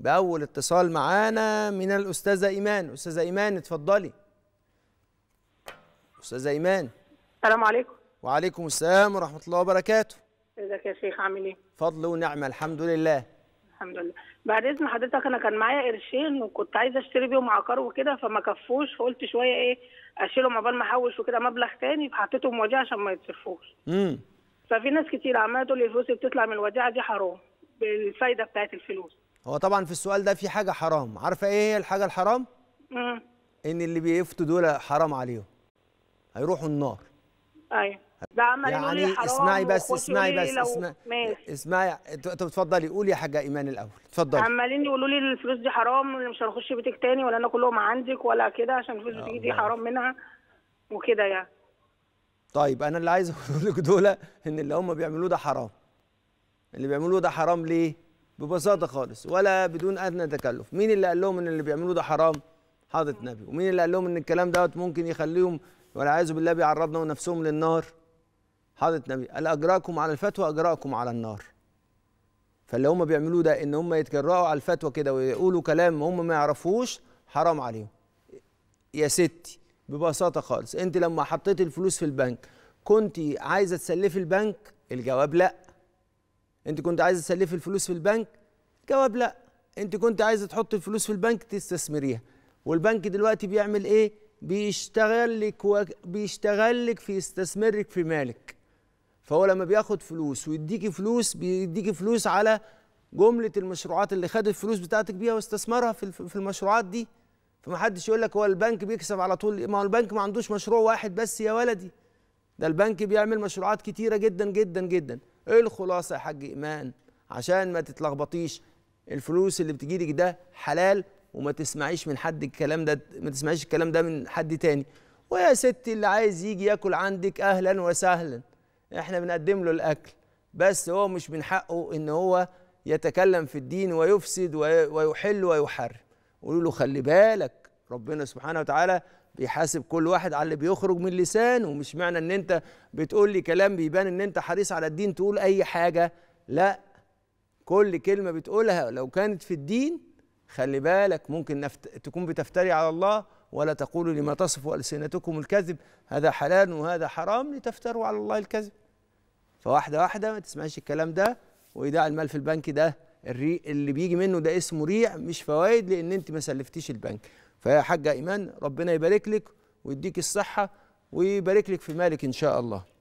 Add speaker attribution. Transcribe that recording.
Speaker 1: باول اتصال معانا من الاستاذه ايمان استاذه ايمان اتفضلي استاذه ايمان السلام عليكم وعليكم السلام ورحمه الله وبركاته
Speaker 2: ازيك يا شيخ عامل ايه
Speaker 1: فضل ونعمه الحمد لله
Speaker 2: الحمد لله بعد اذن حضرتك انا كان معايا قرشين وكنت عايزه اشتري بيهم عقار وكده فما كفوش فقلت شويه ايه اشيلهم عقبال ما احوش وكده مبلغ تاني فحطيتهم وديعه عشان ما يتصرفوش امم ففي ناس كتير عماله تقول لي الفلوس اللي بتطلع من الوديعه دي حرام بالفايده بتاعت الفلوس
Speaker 1: هو طبعا في السؤال ده في حاجه حرام عارفه ايه هي الحاجه الحرام امم ان اللي بيفتوا دول حرام عليهم هيروحوا النار
Speaker 2: ايوه ده عمل يعني حرام اسمعي بس اسمعي بس اسمعي
Speaker 1: اسمعي طب اتفضلي قولي يا حاجه ايمان الاول اتفضلي
Speaker 2: عمالين يقولوا لي الفلوس دي حرام واللي مش هنخش بيتك تاني ولا انا كلهم عندك ولا كده عشان الفلوس دي, دي آه، حرام منها وكده يعني
Speaker 1: طيب انا اللي عايز اقول لك دول ان اللي هم بيعملوه ده حرام اللي بيعملوه ده حرام ليه ببساطه خالص ولا بدون ادنى تكلف مين اللي قال لهم ان اللي بيعملوه ده حرام حاضر نبي ومين اللي قال لهم ان الكلام دوت ممكن يخليهم ولا عايزوا بالله بيعرضنا ونفسهم للنار حاضر نبي قال اجراكم على الفتوى اجراكم على النار فاللي هم بيعملوه ده ان هم يتجرأوا على الفتوى كده ويقولوا كلام هم ما يعرفوش حرام عليهم يا ستي ببساطه خالص انت لما حطيتي الفلوس في البنك كنت عايزه تسلفي البنك الجواب لا انت كنت عايزه تسلفي الفلوس في البنك جواب لا انت كنت عايزه تحطي الفلوس في البنك تستثمريها والبنك دلوقتي بيعمل ايه بيشتغل لك و... بيشتغل لك في يستثمرك في مالك فهو لما بياخد فلوس ويديكي فلوس بيديكي فلوس على جمله المشروعات اللي خد الفلوس بتاعتك بيها واستثمرها في في المشروعات دي فمحدش يقول لك هو البنك بيكسب على طول ما هو البنك ما عندوش مشروع واحد بس يا ولدي ده البنك بيعمل مشروعات كتيرة جدا جدا جدا ايه الخلاصة يا حاج إيمان عشان ما تتلخبطيش الفلوس اللي بتجيلك ده حلال وما تسمعيش من حد الكلام ده ما تسمعيش الكلام ده من حد تاني ويا ستي اللي عايز يجي ياكل عندك اهلا وسهلا احنا بنقدم له الاكل بس هو مش من حقه ان هو يتكلم في الدين ويفسد ويحل ويحرم قولوا له خلي بالك ربنا سبحانه وتعالى بيحاسب كل واحد على اللي بيخرج من لسانه ومش معنى ان انت بتقول لي كلام بيبان ان انت حريص على الدين تقول اي حاجه لا كل كلمه بتقولها لو كانت في الدين خلي بالك ممكن نفت... تكون بتفتري على الله ولا تقولوا لما تصف السنتكم الكذب هذا حلال وهذا حرام لتفتروا على الله الكذب فواحده واحده ما تسمعش الكلام ده وايداع المال في البنك ده الري... اللي بيجي منه ده اسمه ريع مش فوائد لان انت ما سلفتيش البنك فيا حاجه ايمان ربنا يبارك لك ويديك الصحه ويبارك لك في مالك ان شاء الله